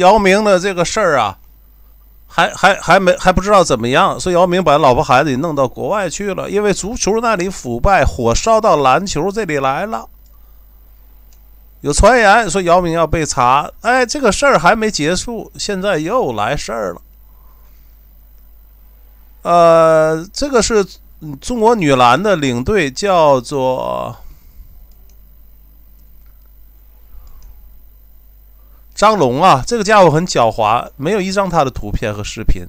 姚明的这个事儿啊，还还还没还不知道怎么样。说姚明把老婆孩子也弄到国外去了，因为足球那里腐败，火烧到篮球这里来了。有传言说姚明要被查，哎，这个事儿还没结束，现在又来事儿了。呃，这个是中国女篮的领队，叫做。张龙啊，这个家伙很狡猾，没有一张他的图片和视频。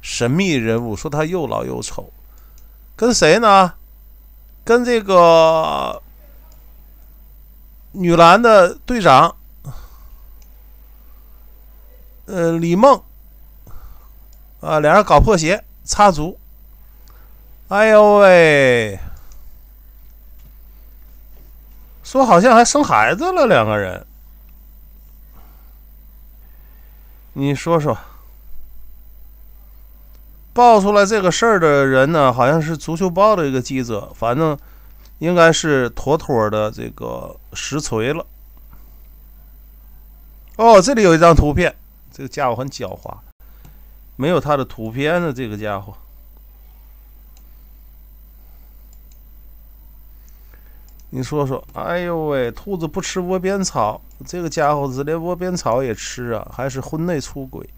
神秘人物说他又老又丑，跟谁呢？跟这个女篮的队长，呃，李梦啊，两人搞破鞋擦足。哎呦喂，说好像还生孩子了，两个人。你说说，爆出来这个事儿的人呢，好像是《足球报》的一个记者，反正应该是妥妥的这个实锤了。哦，这里有一张图片，这个家伙很狡猾，没有他的图片呢，这个家伙。你说说，哎呦喂，兔子不吃窝边草，这个家伙子连窝边草也吃啊，还是婚内出轨。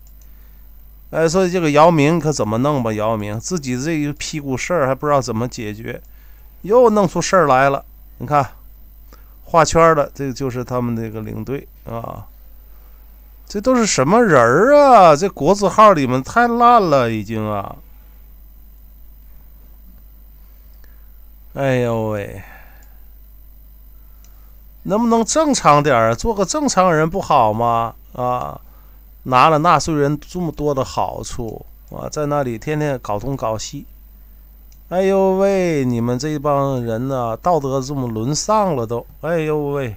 哎，所以这个姚明可怎么弄吧？姚明自己这一屁股事儿还不知道怎么解决，又弄出事儿来了。你看，画圈的这个就是他们那个领队啊，这都是什么人儿啊？这国字号里面太烂了已经啊！哎呦喂！能不能正常点儿？做个正常人不好吗？啊，拿了纳税人这么多的好处，啊，在那里天天搞东搞西，哎呦喂，你们这帮人呢，道德这么沦丧了都，哎呦喂！